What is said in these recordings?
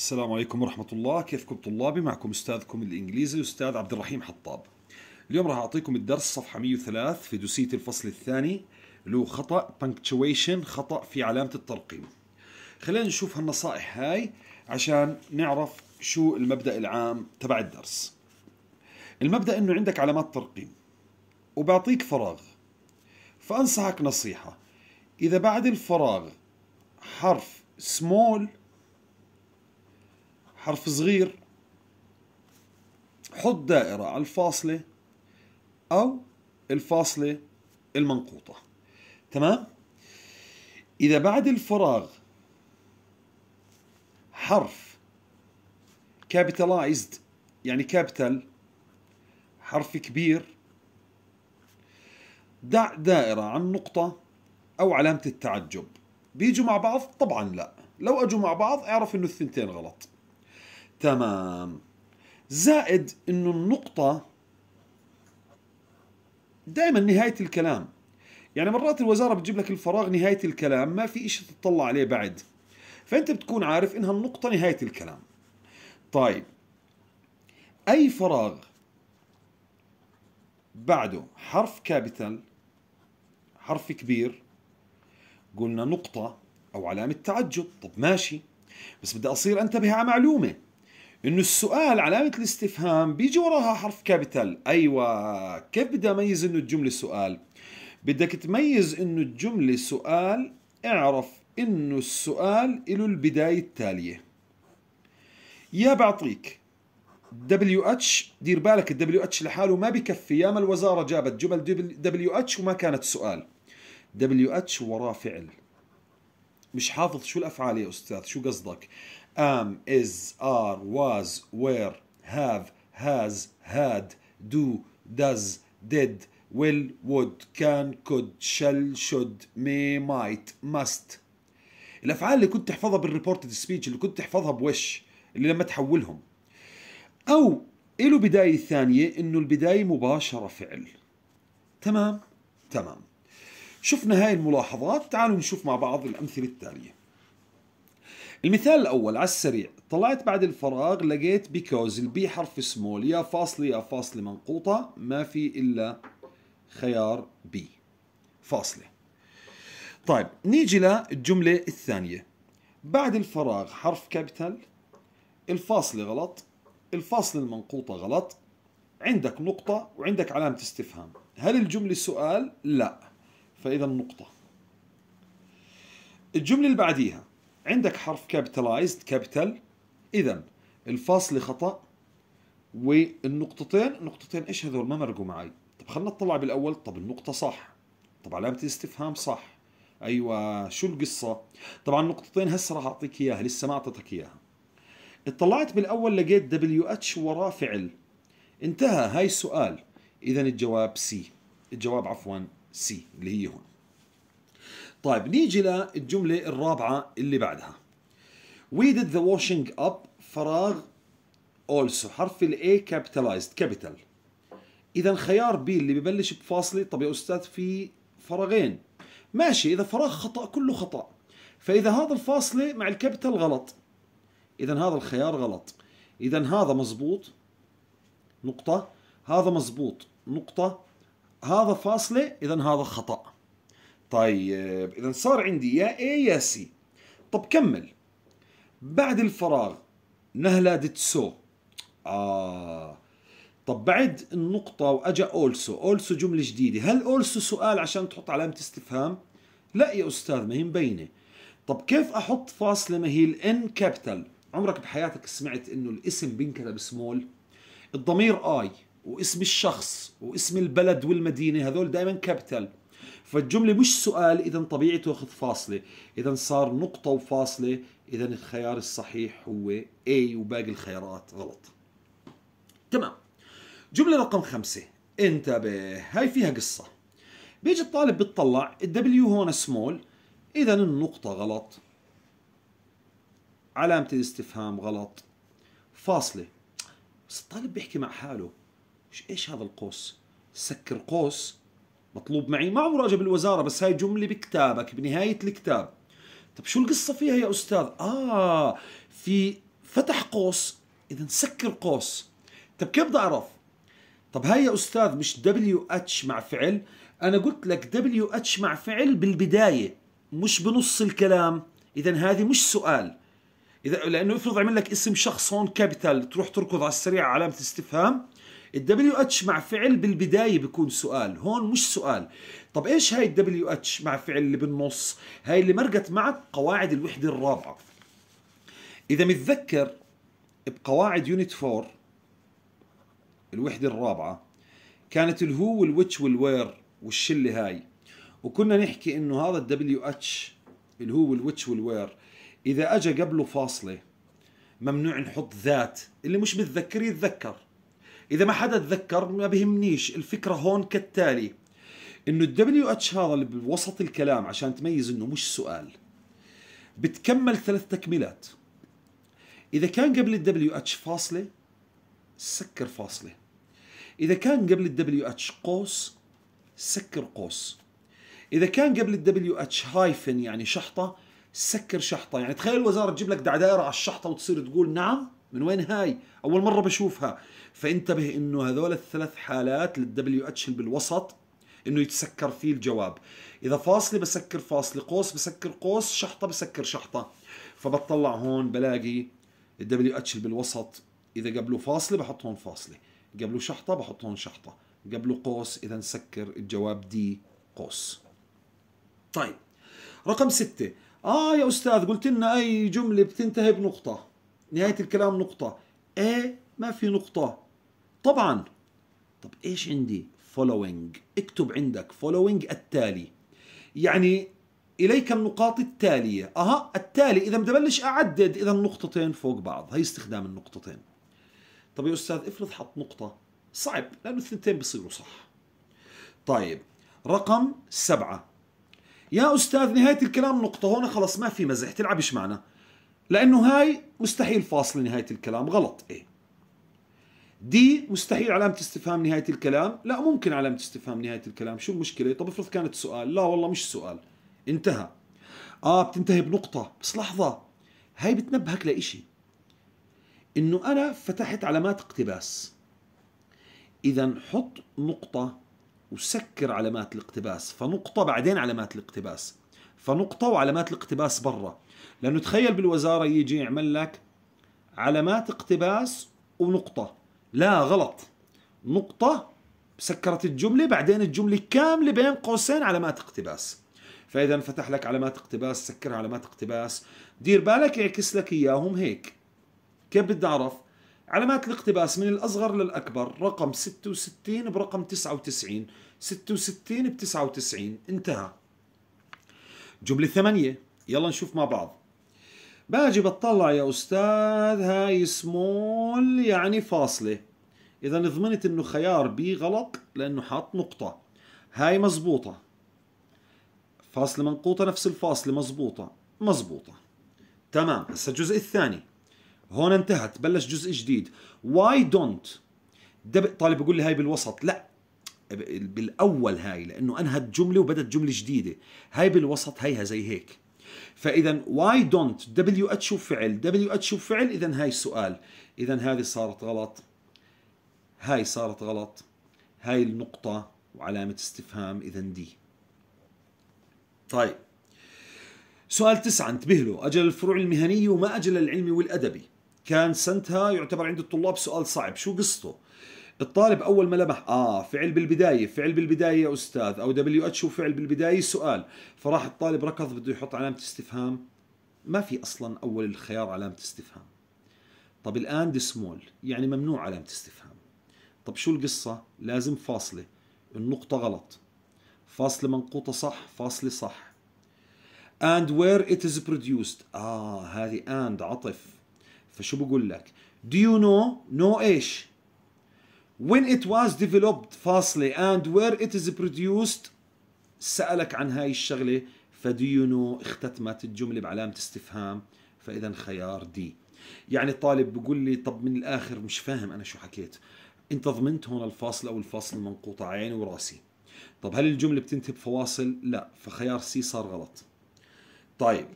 السلام عليكم ورحمة الله كيفكم طلابي معكم أستاذكم الإنجليزي أستاذ عبد الرحيم حطاب اليوم راح أعطيكم الدرس صفحة 103 في دوسية الفصل الثاني اللي هو خطأ punctuation خطأ في علامة الترقيم خلينا نشوف هالنصائح هاي عشان نعرف شو المبدأ العام تبع الدرس المبدأ أنه عندك علامات ترقيم وبعطيك فراغ فأنصحك نصيحة إذا بعد الفراغ حرف small حرف صغير حط دائرة على الفاصلة أو الفاصلة المنقوطة تمام؟ إذا بعد الفراغ حرف capitalized يعني كابيتال حرف كبير دع دائرة عن نقطة أو علامة التعجب بيجوا مع بعض؟ طبعا لا لو أجوا مع بعض اعرف إنه الثنتين غلط تمام زائد انه النقطة دائما نهاية الكلام يعني مرات الوزارة بتجيب لك الفراغ نهاية الكلام ما في إشي تطلع عليه بعد فأنت بتكون عارف إنها النقطة نهاية الكلام طيب أي فراغ بعده حرف كابيتال حرف كبير قلنا نقطة أو علامة تعجب طب ماشي بس بدي أصير أنتبه على معلومة انه السؤال علامه الاستفهام بيجي وراها حرف كابيتال ايوه كيف بدي اميز انه الجمله سؤال بدك تميز انه الجمله سؤال اعرف انه السؤال له البدايه التاليه يا بعطيك دبليو اتش دير بالك الدبليو اتش لحاله ما بكفي ياما الوزاره جابت جمل دبليو اتش وما كانت سؤال دبليو اتش وراه فعل مش حافظ شو الافعال يا استاذ شو قصدك am, is, are, was, were, have, has, had, do, does, did, will, would, can, could, shall, should, may, might, must. الافعال اللي كنت تحفظها بالريبورتد سبيتش اللي كنت تحفظها بوش اللي لما تحولهم او له بدايه ثانيه انه البدايه مباشره فعل تمام تمام شفنا هاي الملاحظات تعالوا نشوف مع بعض الامثله التاليه المثال الأول على السريع طلعت بعد الفراغ لقيت بيكوز البي حرف سمول يا فاصلة يا فاصلة منقوطة ما في إلا خيار بي فاصلة طيب نيجي للجملة الثانية بعد الفراغ حرف كابيتال الفاصلة غلط الفاصلة المنقوطة غلط عندك نقطة وعندك علامة استفهام هل الجملة سؤال؟ لا فإذا نقطة الجملة اللي بعديها عندك حرف كابيتالايزد كابيتال اذا الفاصل خطا والنقطتين النقطتين ايش هذول ما مرقوا معي طب خلينا نطلع بالاول طب النقطه صح طب علامه الاستفهام صح ايوه شو القصه طبعا النقطتين هسه راح اعطيك اياها لسه ما اعطيتك اياها اطلعت بالاول لقيت دبليو اتش وراه فعل انتهى هاي السؤال اذا الجواب سي الجواب عفوا سي اللي هي هون طيب نيجي للجملة الرابعة اللي بعدها We did the washing up فراغ also حرف ال A capitalized capital إذا خيار B اللي ببلش بفاصلة طب يا أستاذ في فراغين ماشي إذا فراغ خطأ كله خطأ فإذا هذا الفاصلة مع الكابيتال غلط إذا هذا الخيار غلط إذا هذا مزبوط نقطة هذا مزبوط نقطة هذا فاصلة إذا هذا خطأ طيب اذا صار عندي يا اي يا سي طب كمل بعد الفراغ نهلا دتسو آه طب بعد النقطة وأجا أولسو أولسو جملة جديدة هل أولسو سؤال عشان تحط علامة استفهام؟ لا يا أستاذ ما هي مبينة طب كيف أحط فاصلة ما هي الإن كابيتال؟ عمرك بحياتك سمعت إنه الاسم بينكتب سمول؟ الضمير آي واسم الشخص واسم البلد والمدينة هذول دائما كابيتال فالجملة مش سؤال إذا طبيعي تأخذ فاصلة إذا صار نقطة وفاصلة إذا الخيار الصحيح هو A وباقي الخيارات غلط تمام جملة رقم خمسة انتبه هاي فيها قصة بيجي الطالب بتطلع الدبليو هون سمول إذا النقطة غلط علامة الاستفهام غلط فاصلة بس الطالب بيحكي مع حاله ايش هذا القوس سكر قوس مطلوب معي ما عم راجع بالوزارة بس هاي جملة بكتابك بنهاية الكتاب طب شو القصة فيها يا أستاذ آه في فتح قوس إذا سكر قوس طب كيف بدي أعرف طب هاي يا أستاذ مش دبليو اتش مع فعل أنا قلت لك دبليو اتش مع فعل بالبداية مش بنص الكلام إذا هذه مش سؤال إذا لأنه افرض عمل لك اسم شخص هون كابيتال تروح تركض على السريع علامة استفهام الدبليو اتش مع فعل بالبدايه بيكون سؤال هون مش سؤال طب ايش هاي الدبليو اتش مع فعل اللي بالنص هاي اللي مرقت معك قواعد الوحده الرابعه اذا متذكر بقواعد يونت 4 الوحده الرابعه كانت الهو والويتش والوير والشله هاي وكنا نحكي انه هذا الدبليو اتش اللي هو والوير اذا اجى قبله فاصله ممنوع نحط ذات اللي مش متذكر يتذكر اذا ما حدا تذكر ما بهمنيش الفكره هون كالتالي انه الدبليو اتش هذا اللي بوسط الكلام عشان تميز انه مش سؤال بتكمل ثلاث تكملات اذا كان قبل الدبليو اتش فاصله سكر فاصله اذا كان قبل الدبليو اتش قوس سكر قوس اذا كان قبل الدبليو اتش هايفن يعني شحطه سكر شحطه يعني تخيل الوزاره تجيب لك دعدائره على الشحطه وتصير تقول نعم من وين هاي اول مره بشوفها فانتبه انه هذول الثلاث حالات للدبليو اتش بالوسط انه يتسكر فيه الجواب اذا فاصله بسكر فاصله قوس بسكر قوس شحطه بسكر شحطه فبطلع هون بلاقي الدبليو اتش بالوسط اذا قبله فاصله بحط هون فاصله قبله شحطه بحط هون شحطه قبله قوس اذا نسكر الجواب دي قوس طيب رقم ستة اه يا استاذ قلت لنا اي جمله بتنتهي بنقطه نهاية الكلام نقطة ايه ما في نقطة طبعا طب ايش عندي following اكتب عندك following التالي يعني اليك النقاط التالية اها التالي اذا بدي ابلش اعدد اذا النقطتين فوق بعض هي استخدام النقطتين طب يا استاذ افرض حط نقطة صعب لانه الثنتين بصيروا صح طيب رقم سبعة يا استاذ نهاية الكلام نقطة هون خلص ما في مزح تلعبش معنا لأنه هاي مستحيل فاصل نهاية الكلام غلط إيه دي مستحيل علامة استفهام نهاية الكلام لا ممكن علامة استفهام نهاية الكلام شو المشكلة طب افرض كانت سؤال لا والله مش سؤال انتهى اه بتنتهي بنقطة بس لحظة هاي بتنبهك لإشي انه انا فتحت علامات اقتباس اذا حط نقطة وسكر علامات الاقتباس فنقطة بعدين علامات الاقتباس فنقطة وعلامات الاقتباس برا لأنه تخيل بالوزارة يجي يعمل لك علامات اقتباس ونقطة لا غلط نقطة سكرت الجملة بعدين الجملة كاملة بين قوسين علامات اقتباس فإذا فتح لك علامات اقتباس سكرها علامات اقتباس دير بالك يعكس لك إياهم هيك كيف بدي أعرف علامات الاقتباس من الأصغر للأكبر رقم 66 برقم 99 66 ب 99 انتهى جملة ثمانية يلا نشوف مع بعض باجي بطلع يا أستاذ هاي سمول يعني فاصلة إذا ضمنت إنه خيار بي غلط لأنه حاط نقطة هاي مزبوطة فاصلة منقوطة نفس الفاصلة مزبوطة مزبوطة تمام هسا الجزء الثاني هون انتهت بلش جزء جديد واي دونت طالب بيقول لي هاي بالوسط لا بالاول هاي لانه انهت جمله وبدت جمله جديده هاي بالوسط هيها زي هيك فاذا واي دونت دبليو اتش فعل دبليو اتش فعل اذا هاي السؤال اذا هذه صارت غلط هاي صارت غلط هاي النقطة وعلامة استفهام إذا دي طيب سؤال تسعة انتبه له أجل الفروع المهنية وما أجل العلمي والأدبي كان سنتها يعتبر عند الطلاب سؤال صعب شو قصته الطالب اول ما لمح اه فعل بالبدايه فعل بالبدايه يا استاذ او دبليو اتش وفعل بالبدايه سؤال فراح الطالب ركض بده يحط علامه استفهام ما في اصلا اول الخيار علامه استفهام طب الان سمول يعني ممنوع علامه استفهام طب شو القصه لازم فاصله النقطه غلط فاصله منقوطه صح فاصله صح and where it is produced اه هذه and عطف فشو بقول لك do you know know ايش when it was developed فاصلة and where it is produced سألك عن هاي الشغلة know اختتمت الجملة بعلامة استفهام فإذا خيار دي يعني الطالب بيقول لي طب من الآخر مش فاهم أنا شو حكيت أنت ضمنت هون الفاصل أو الفاصل المنقوطة عيني وراسي طب هل الجملة بتنتهي بفواصل؟ لا فخيار سي صار غلط طيب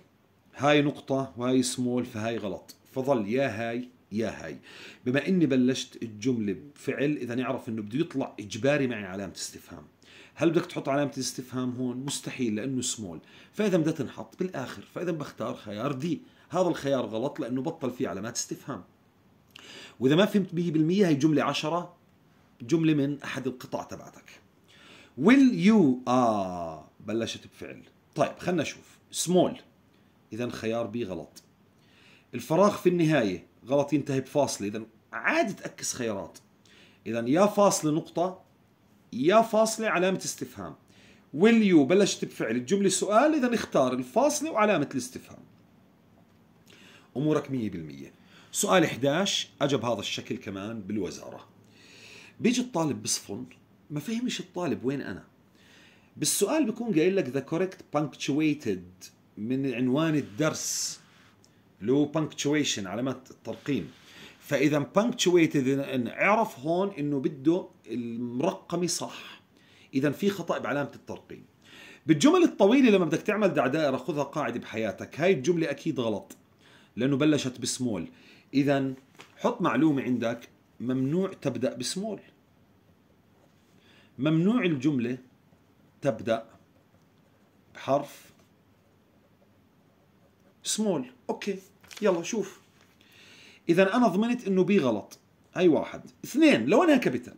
هاي نقطة وهاي سمول فهاي غلط فظل يا هاي يا هاي بما اني بلشت الجمله بفعل اذا نعرف انه بده يطلع اجباري معي علامه استفهام هل بدك تحط علامة استفهام هون؟ مستحيل لأنه سمول، فإذا بدها تنحط بالآخر، فإذا بختار خيار دي، هذا الخيار غلط لأنه بطل فيه علامات استفهام. وإذا ما فهمت 100% هي جملة 10 جملة من أحد القطع تبعتك. will you آه بلشت بفعل. طيب خلنا نشوف، سمول إذا خيار بي غلط. الفراغ في النهاية غلط ينتهي بفاصله اذا عادي تاكس خيارات اذا يا فاصله نقطه يا فاصله علامه استفهام will you بلشت بفعل الجمله سؤال اذا اختار الفاصله وعلامه الاستفهام امورك 100% سؤال 11 أجب بهذا الشكل كمان بالوزاره بيجي الطالب بصفن ما فهمش الطالب وين انا بالسؤال بيكون قايل لك the correct punctuated من عنوان الدرس له punctuation علامات الترقيم فاذا punctuated اعرف هون انه بده المرقم صح اذا في خطا بعلامه الترقيم بالجمل الطويله لما بدك تعمل دع دائرة خذها قاعده بحياتك هاي الجمله اكيد غلط لانه بلشت بسمول اذا حط معلومه عندك ممنوع تبدا بسمول ممنوع الجمله تبدا بحرف سمول اوكي يلا شوف اذا انا ضمنت انه بي غلط هي واحد اثنين لو انها كابيتال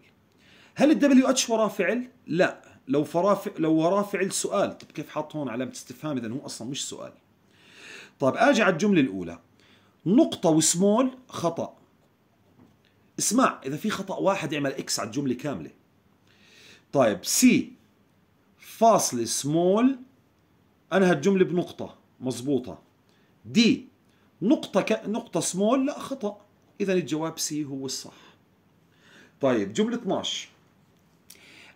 هل الدبليو اتش وراه فعل لا لو فرافع لو وراه فعل سؤال طب كيف حاط هون علامه استفهام اذا هو اصلا مش سؤال طيب اجي على الجمله الاولى نقطه وسمول خطا اسمع اذا في خطا واحد اعمل اكس على الجمله كامله طيب سي فاصل سمول انهى الجمله بنقطه مضبوطه دي نقطة ك... نقطة سمول لا خطأ إذا الجواب سي هو الصح طيب جملة 12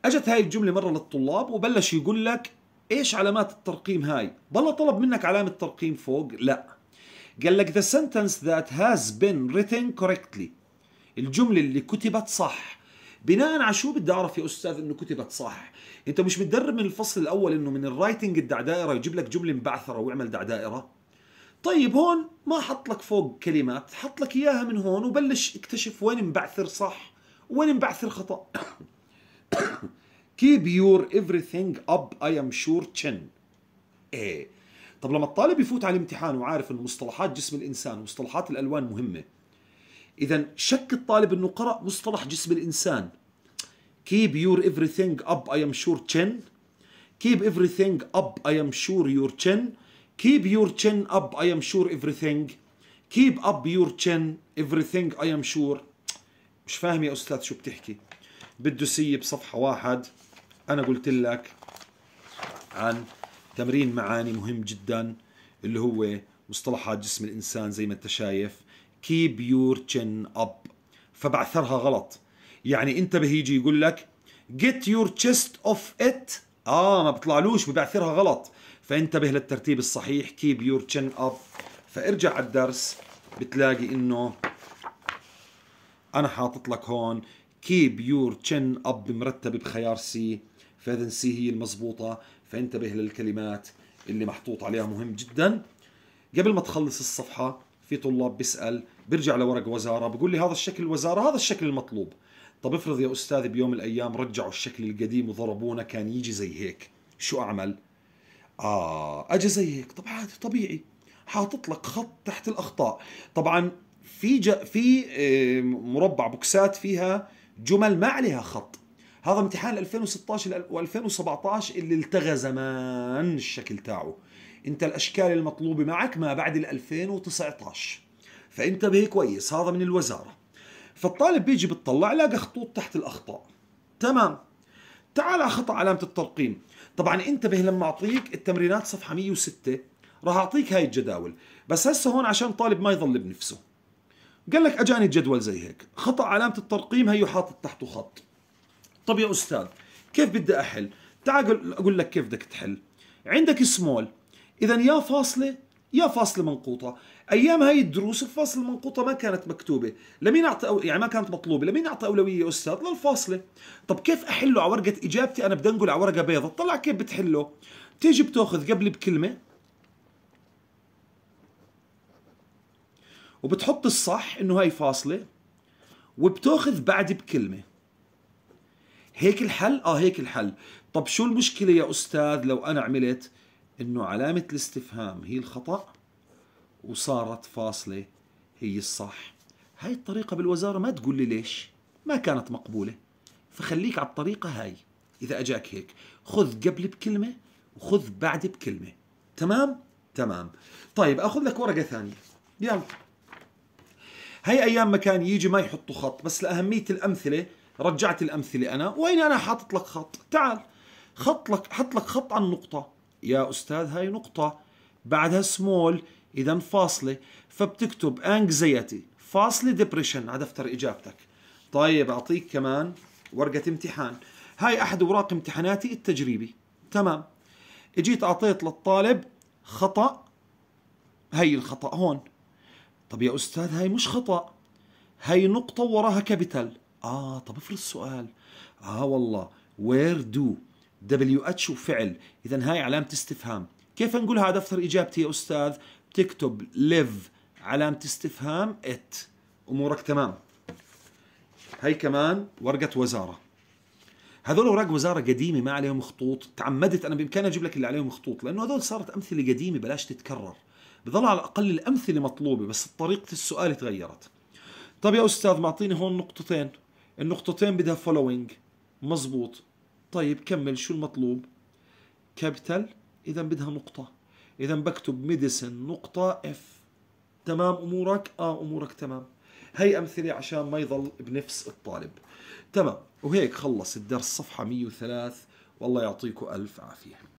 اجت هاي الجملة مرة للطلاب وبلش يقول لك ايش علامات الترقيم هاي بالله طلب منك علامة ترقيم فوق لا قال لك the sentence that has been written correctly الجملة اللي كتبت صح بناء على شو بدي اعرف يا استاذ انه كتبت صح انت مش متدرب من الفصل الاول انه من الرايتنج دائره يجيب لك جمله مبعثره واعمل دائره؟ طيب هون ما حط لك فوق كلمات حط لك اياها من هون وبلش اكتشف وين مبعثر صح وين مبعثر خطا keep your everything up I am sure chin ايه طب لما الطالب يفوت على الامتحان وعارف ان مصطلحات جسم الانسان ومصطلحات الالوان مهمه اذا شك الطالب انه قرا مصطلح جسم الانسان keep your everything up I am sure chin keep everything up I am sure your chin Keep your chin up, I am sure everything. Keep up your chin, everything I am sure. مش فاهم يا أستاذ شو بتحكي. بده سي بصفحة واحد أنا قلت لك عن تمرين معاني مهم جدا اللي هو مصطلحات جسم الإنسان زي ما أنت شايف. Keep your chin up. فبعثرها غلط. يعني انتبه يجي يقول لك get your chest off it اه ما بطلعلوش ببعثرها غلط فانتبه للترتيب الصحيح keep your chin up فارجع على الدرس بتلاقي انه انا حاطط لك هون keep your chin up مرتب بخيار سي فاذا سي هي المضبوطه فانتبه للكلمات اللي محطوط عليها مهم جدا قبل ما تخلص الصفحه في طلاب بيسال بيرجع لورق وزاره بقول لي هذا الشكل الوزاره هذا الشكل المطلوب طب افرض يا استاذ بيوم من الايام رجعوا الشكل القديم وضربونا كان يجي زي هيك شو اعمل اه اجى زي هيك طب عادي طبيعي حاطط لك خط تحت الاخطاء طبعا في ج... في آه، مربع بوكسات فيها جمل ما عليها خط هذا امتحان 2016 و2017 اللي التغى زمان الشكل تاعه انت الاشكال المطلوبه معك ما بعد ال 2019 به كويس هذا من الوزاره فالطالب بيجي بتطلع لاقى خطوط تحت الاخطاء تمام تعال خطأ علامة الترقيم طبعا انتبه لما اعطيك التمرينات صفحة 106 راح اعطيك هاي الجداول بس هسه هون عشان طالب ما يظل بنفسه قال لك اجاني الجدول زي هيك خطأ علامة الترقيم هيو حاطط تحته خط طب يا استاذ كيف بدي احل تعال اقول لك كيف بدك تحل عندك سمول اذا يا فاصلة يا فاصلة منقوطة أيام هاي الدروس الفاصلة المنقوطة ما كانت مكتوبة لمين أعطى أو... يعني ما كانت مطلوبة لمين أعطى أولوية يا أستاذ للفاصلة طب كيف أحله على ورقة إجابتي أنا بدي أنقل على ورقة بيضة طلع كيف بتحله بتيجي بتاخذ قبل بكلمة وبتحط الصح إنه هاي فاصلة وبتاخذ بعد بكلمة هيك الحل؟ آه هيك الحل طب شو المشكلة يا أستاذ لو أنا عملت انه علامة الاستفهام هي الخطأ وصارت فاصلة هي الصح هاي الطريقة بالوزارة ما تقول لي ليش ما كانت مقبولة فخليك على الطريقة هاي إذا أجاك هيك خذ قبل بكلمة وخذ بعد بكلمة تمام؟ تمام طيب أخذ لك ورقة ثانية يلا هاي أيام ما كان يجي ما يحطوا خط بس لأهمية الأمثلة رجعت الأمثلة أنا وين أنا حاطط لك خط تعال خط لك حط لك خط على النقطة يا أستاذ هاي نقطة بعدها سمول إذا فاصلة فبتكتب انكزيتي فاصلة ديبريشن على دفتر إجابتك طيب أعطيك كمان ورقة امتحان هاي أحد أوراق امتحاناتي التجريبي تمام اجيت أعطيت للطالب خطأ هاي الخطأ هون طب يا أستاذ هاي مش خطأ هاي نقطة وراها كابيتال آه طب افرض السؤال آه والله وير دو دبليو اتش وفعل اذا هاي علامه استفهام كيف نقول هذا دفتر اجابتي يا استاذ بتكتب ليف علامه استفهام ات امورك تمام هاي كمان ورقه وزاره هذول اوراق وزاره قديمه ما عليهم خطوط تعمدت انا بامكاني اجيب لك اللي عليهم خطوط لانه هذول صارت امثله قديمه بلاش تتكرر بضل على الاقل الامثله مطلوبه بس طريقه السؤال تغيرت طب يا استاذ معطيني هون نقطتين النقطتين بدها فولوينج مزبوط طيب كمل شو المطلوب كابيتال اذا بدها نقطه اذا بكتب ميديسن نقطه اف تمام امورك اه امورك تمام هي امثله عشان ما يضل بنفس الطالب تمام وهيك خلص الدرس صفحه 103 والله يعطيكم الف عافيه